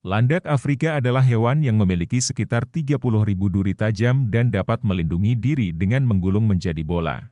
Landak Afrika adalah hewan yang memiliki sekitar 30.000 duri tajam dan dapat melindungi diri dengan menggulung menjadi bola.